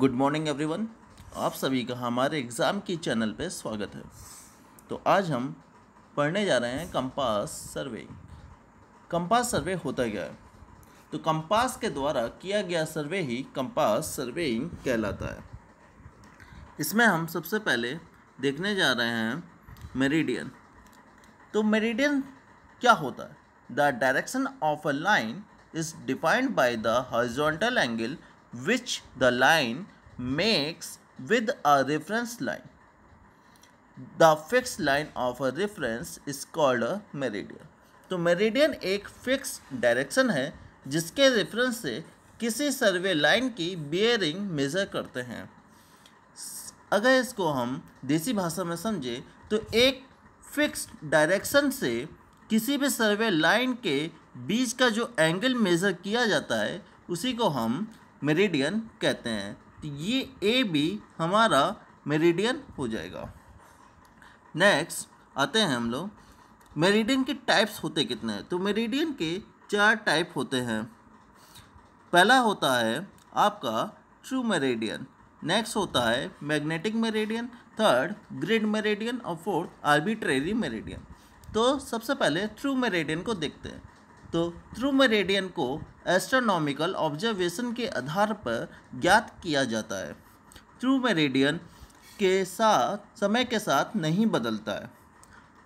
Good morning everyone आप सभी का हमारे एग्ज़ाम की चैनल पे स्वागत है तो आज हम पढ़ने जा रहे हैं कंपास सर्वे कंपास सर्वे होता क्या है तो कंपास के द्वारा किया गया सर्वे ही कंपास सर्वेइंग कहलाता है इसमें हम सबसे पहले देखने जा रहे हैं मेरिडियन तो मेरिडियन क्या होता है the direction of a line is defined by the horizontal angle which the line makes with a reference line. The fixed line of a reference is called a meridian. तो meridian एक fix direction है जिसके reference से किसी survey line की bearing measure करते हैं अगर इसको हम देसी भाषा में समझें तो एक फिक्स डायरेक्शन से किसी भी सर्वे लाइन के बीच का जो एंगल मेज़र किया जाता है उसी को हम मेरिडियन कहते हैं तो ये ए बी हमारा मेरिडियन हो जाएगा नेक्स्ट आते हैं हम लोग मेरिडियन के टाइप्स होते कितने हैं तो मेरिडियन के चार टाइप होते हैं पहला होता है आपका ट्रू मेरिडियन नेक्स्ट होता है magnetic meridian third grid meridian और फोर्थ आर्बिट्रेरी मेरिडियन तो सबसे पहले ट्रू मेरेडियन को देखते हैं तो थ्रू मेरेडियन को एस्ट्रोनॉमिकल ऑब्जर्वेशन के आधार पर ज्ञात किया जाता है थ्रू मेरेडियन के साथ समय के साथ नहीं बदलता है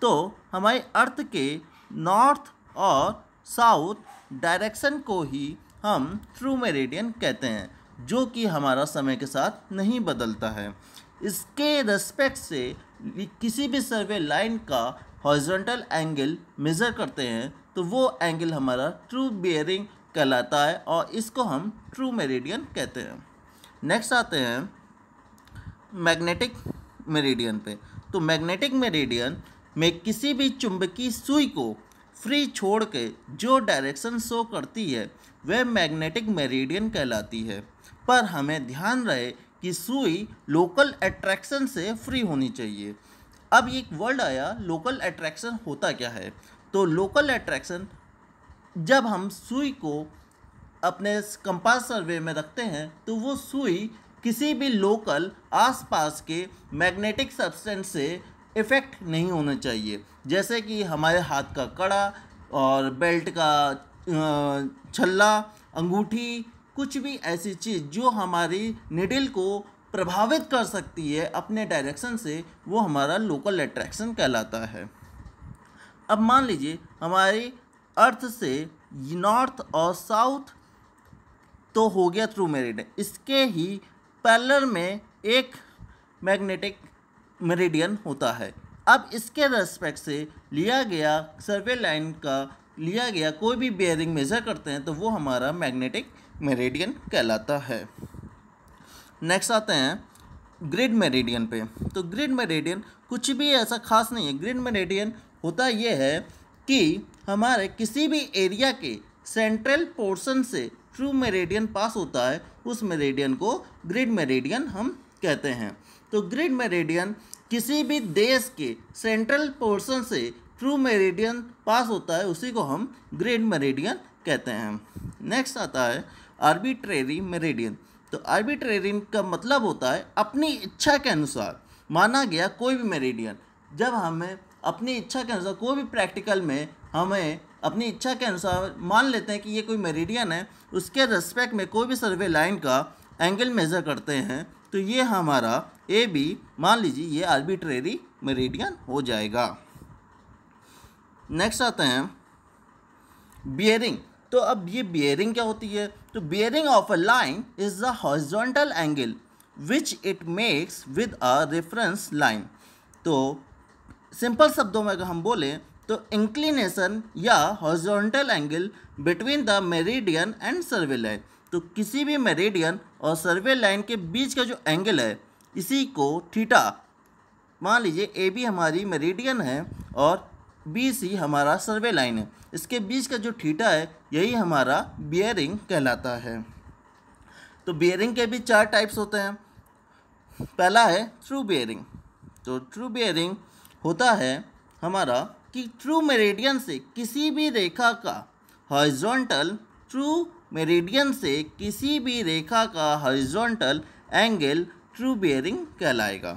तो हमारे अर्थ के नॉर्थ और साउथ डायरेक्शन को ही हम थ्रू मेरेडियन कहते हैं जो कि हमारा समय के साथ नहीं बदलता है इसके रेस्पेक्ट से किसी भी सर्वे लाइन का हॉरिजॉन्टल एंगल मेज़र करते हैं तो वो एंगल हमारा ट्रू बियरिंग कहलाता है और इसको हम ट्रू मेरिडियन कहते हैं नेक्स्ट आते हैं मैग्नेटिक मेरिडियन पे तो मैग्नेटिक मेरिडियन में किसी भी चुंबकीय सुई को फ्री छोड़ के जो डायरेक्शन शो करती है वह मैग्नेटिक मेरिडियन कहलाती है पर हमें ध्यान रहे कि सुई लोकल अट्रैक्शन से फ्री होनी चाहिए अब एक वर्ड आया लोकल अट्रैक्शन होता क्या है तो लोकल अट्रैक्शन जब हम सुई को अपने कंपास सर्वे में रखते हैं तो वो सुई किसी भी लोकल आसपास के मैग्नेटिक सब्सटेंस से इफ़ेक्ट नहीं होना चाहिए जैसे कि हमारे हाथ का कड़ा और बेल्ट का छल्ला अंगूठी कुछ भी ऐसी चीज़ जो हमारी निडिल को प्रभावित कर सकती है अपने डायरेक्शन से वो हमारा लोकल अट्रैक्शन कहलाता है अब मान लीजिए हमारी अर्थ से नॉर्थ और साउथ तो हो गया थ्रू मेरिडियन इसके ही पैलर में एक मैग्नेटिक मेरिडियन होता है अब इसके रेस्पेक्ट से लिया गया सर्वे लाइन का लिया गया कोई भी बेयरिंग मेज़र करते हैं तो वो हमारा मैग्नेटिक मेरिडियन कहलाता है नेक्स्ट आते हैं ग्रिड मेरिडियन पे तो ग्रिड मेरिडियन कुछ भी ऐसा खास नहीं है ग्रिड मेरिडियन होता यह है कि हमारे किसी भी एरिया के सेंट्रल पोर्शन से ट्रू मेरेडियन पास होता है उस मेरेडियन को ग्रिड मेरेडियन हम कहते हैं तो ग्रिड मेरेडियन किसी भी देश के सेंट्रल पोर्शन से ट्रू मेरेडियन पास होता है उसी को हम ग्रिड मेरेडियन कहते हैं नेक्स्ट आता है आर्बिट्रेरी मेरेडियन तो आर्बिट्रेरी का मतलब होता है अपनी इच्छा के अनुसार माना गया कोई भी मेरेडियन जब हमें अपनी इच्छा के अनुसार कोई भी प्रैक्टिकल में हमें अपनी इच्छा के अनुसार मान लेते हैं कि ये कोई मेरिडियन है उसके रेस्पेक्ट में कोई भी सर्वे लाइन का एंगल मेज़र करते हैं तो ये हमारा ए बी मान लीजिए ये आर्बिट्रेरी मेरिडियन हो जाएगा नेक्स्ट आते हैं बियरिंग तो अब ये बियरिंग क्या होती है तो bearing of a line is the horizontal angle which it makes with a reference line तो सिंपल शब्दों में अगर हम बोलें तो इंक्लिनेशन या horizontal angle between the meridian and survey line तो किसी भी मेरिडियन और सर्वे लाइन के बीच का जो एंगल है इसी को थीटा मान लीजिए ए बी हमारी मेरिडियन है और बी सी हमारा सर्वे लाइन है इसके बीच का जो थीटा है यही हमारा बियरिंग कहलाता है तो बियरिंग के भी चार टाइप्स होते हैं पहला है ट्रू बियरिंग तो ट्रू बियरिंग होता है हमारा कि ट्रू मेरेडियन से किसी भी रेखा का हॉरिजॉन्टल ट्रू मेरेडियन से किसी भी रेखा का हॉरिजॉन्टल एंगल ट्रू बेयरिंग कहलाएगा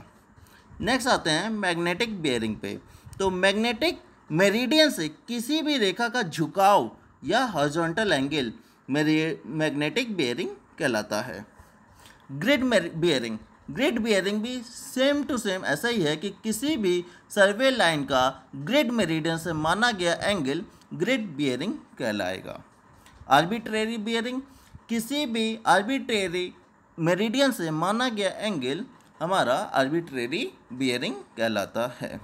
नेक्स्ट आते हैं मैग्नेटिक बेयरिंग पे तो मैग्नेटिक मेरिडियन से किसी भी रेखा का झुकाव या हॉरिजॉन्टल एंगल मैग्नेटिक बेयरिंग कहलाता है ग्रिड बेयरिंग ग्रिड बियरिंग भी सेम टू सेम ऐसा ही है कि किसी भी सर्वे लाइन का ग्रिड मेरिडियन से माना गया एंगल ग्रिड बियरिंग कहलाएगा आर्बिट्रेरी बियरिंग किसी भी आर्बिट्रेरी मेरिडियन से माना गया एंगल हमारा आर्बिट्रेरी बियरिंग कहलाता है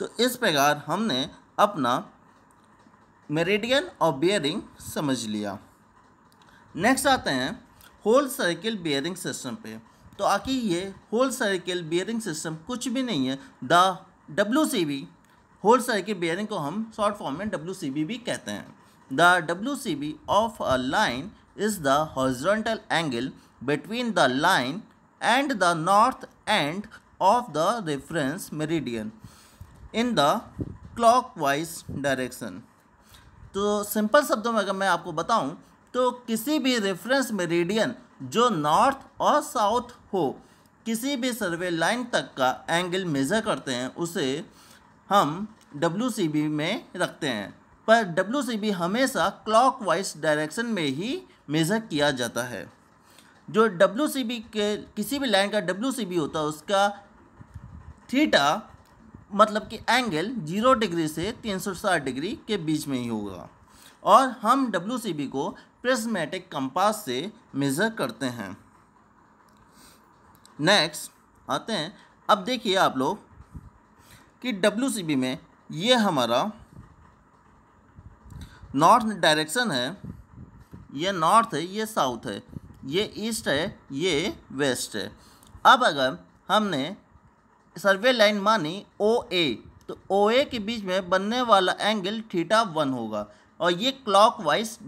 तो इस प्रकार हमने अपना मेरिडियन और बियरिंग समझ लिया नेक्स्ट आते हैं होल सर्किल बियरिंग सिस्टम पे तो आखिर ये होल सर्किल बियरिंग सिस्टम कुछ भी नहीं है the W C B whole circle bearing को हम शॉर्ट फॉर्म में डब्ल्यू सी बी भी कहते हैं the W C B of a line is the horizontal angle between the line and the north end of the reference meridian in the clockwise direction तो simple शब्दों में अगर मैं आपको बताऊं तो किसी भी रेफरेंस मेरिडियन जो नॉर्थ और साउथ हो किसी भी सर्वे लाइन तक का एंगल मेज़र करते हैं उसे हम डब्ल्यू में रखते हैं पर डब्ल्यू हमेशा क्लॉकवाइज डायरेक्शन में ही मेज़र किया जाता है जो डब्ल्यू के किसी भी लाइन का डब्ल्यू होता है उसका थीटा मतलब कि एंगल जीरो डिग्री से साठ डिग्री के बीच में ही होगा और हम डब्ल्यू को प्रिज्मेटिक कंपास से मेज़र करते हैं नेक्स्ट आते हैं अब देखिए आप लोग कि डब्ल्यू में ये हमारा नॉर्थ डायरेक्शन है ये नॉर्थ है ये साउथ है ये ईस्ट है ये वेस्ट है अब अगर हमने सर्वे लाइन मानी ओ ए तो ओ ए के बीच में बनने वाला एंगल थीटा वन होगा और ये क्लॉक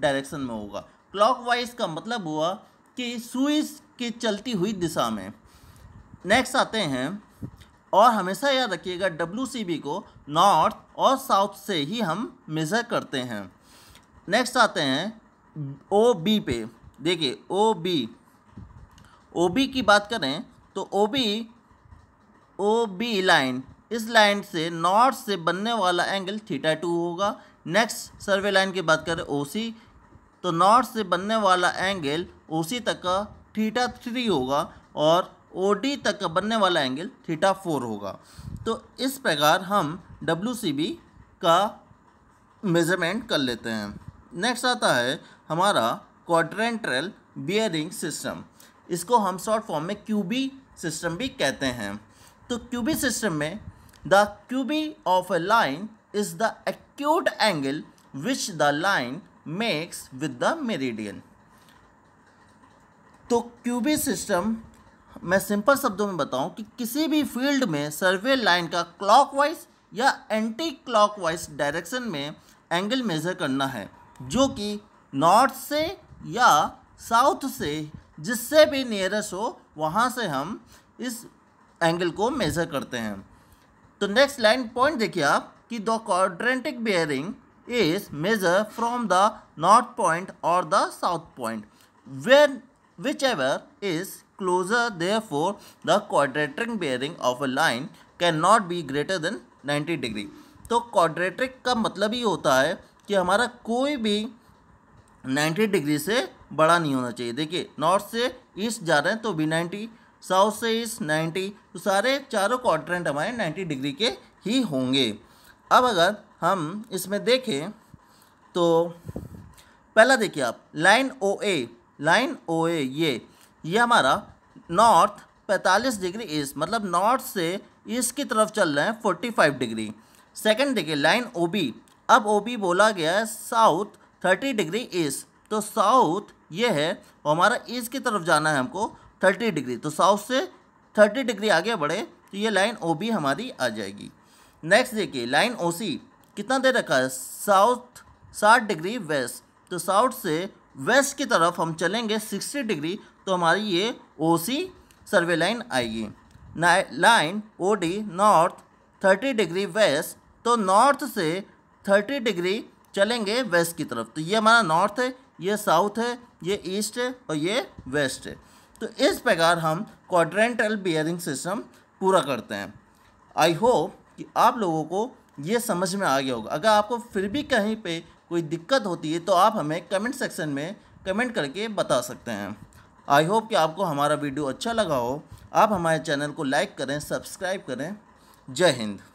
डायरेक्शन में होगा क्लॉक का मतलब हुआ कि सुइस की चलती हुई दिशा में नेक्स्ट आते हैं और हमेशा याद रखिएगा डब्ल्यू को नॉर्थ और साउथ से ही हम मेज़र करते हैं नेक्स्ट आते हैं ओ बी पे देखिए ओ बी ओ बी की बात करें तो O B O B line इस लाइन से नॉर्थ से बनने वाला एंगल थीटा टू होगा नेक्स्ट सर्वे लाइन की बात करें ओ सी तो नॉर्थ से बनने वाला एंगल ओ सी तक का थीटा थ्री होगा और ओ डी तक का बनने वाला एंगल थीटा फोर होगा तो इस प्रकार हम डब्ल्यू सी बी का मेजरमेंट कर लेते हैं नेक्स्ट आता है हमारा क्वाड्रेंट्रल बियरिंग सिस्टम इसको हम शॉर्ट फॉर्म में क्यूबी सिस्टम भी कहते हैं तो क्यूबी सिस्टम में the QB of a line is the acute angle which the line makes with the meridian. तो क्यूबी सिस्टम मैं सिंपल शब्दों में बताऊं कि किसी भी फील्ड में सर्वे लाइन का क्लॉकवाइज या एंटी क्लॉकवाइज डायरेक्शन में एंगल मेज़र करना है जो कि नॉर्थ से या साउथ से जिससे भी नियरेस्ट हो वहाँ से हम इस एंगल को मेज़र करते हैं तो नेक्स्ट लाइन पॉइंट देखिए आप कि the quadrantal bearing is measure from the north point और the south point when whichever is closer therefore the quadrantal bearing of a line can not be greater than ninety degree तो quadrantal का मतलब ये होता है कि हमारा कोई भी नाइन्टी डिग्री से बड़ा नहीं होना चाहिए देखिए नॉर्थ से ईस्ट जा रहे हैं तो भी नाइन्टी साउथ से ईस्ट नाइन्टी तो सारे चारों क्वाड्रेंट हमारे नाइन्टी डिग्री के ही होंगे अब अगर हम इसमें देखें तो पहला देखिए आप लाइन ओ ए लाइन ओ ए ये ये हमारा नॉर्थ 45 डिग्री ईस्ट मतलब नॉर्थ से ईस्ट की तरफ चल रहे हैं 45 डिग्री सेकंड देखिए लाइन ओ बी अब ओ बी बोला गया है साउथ 30 डिग्री ईस्ट तो साउथ ये है और हमारा ईस्ट की तरफ जाना है हमको 30 डिग्री तो साउथ से 30 डिग्री आगे बढ़े तो ये लाइन ओ बी हमारी आ जाएगी नेक्स्ट देखिए लाइन ओ सी कितना दे रखा है साउथ साठ डिग्री वेस्ट तो साउथ से वेस्ट की तरफ हम चलेंगे सिक्सटी डिग्री तो हमारी ये ओ सी सर्वे लाइन आएगी line O D north thirty degree west तो नॉर्थ से थर्टी डिग्री चलेंगे वेस्ट की तरफ तो ये हमारा नॉर्थ है ये साउथ है ये ईस्ट है और ये वेस्ट है तो इस प्रकार हम क्वाड्रेंटल बियरिंग सिस्टम पूरा करते हैं आई होप कि आप लोगों को ये समझ में आ गया होगा अगर आपको फिर भी कहीं पे कोई दिक्कत होती है तो आप हमें कमेंट सेक्शन में कमेंट करके बता सकते हैं आई होप कि आपको हमारा वीडियो अच्छा लगा हो आप हमारे चैनल को लाइक करें सब्सक्राइब करें जय हिंद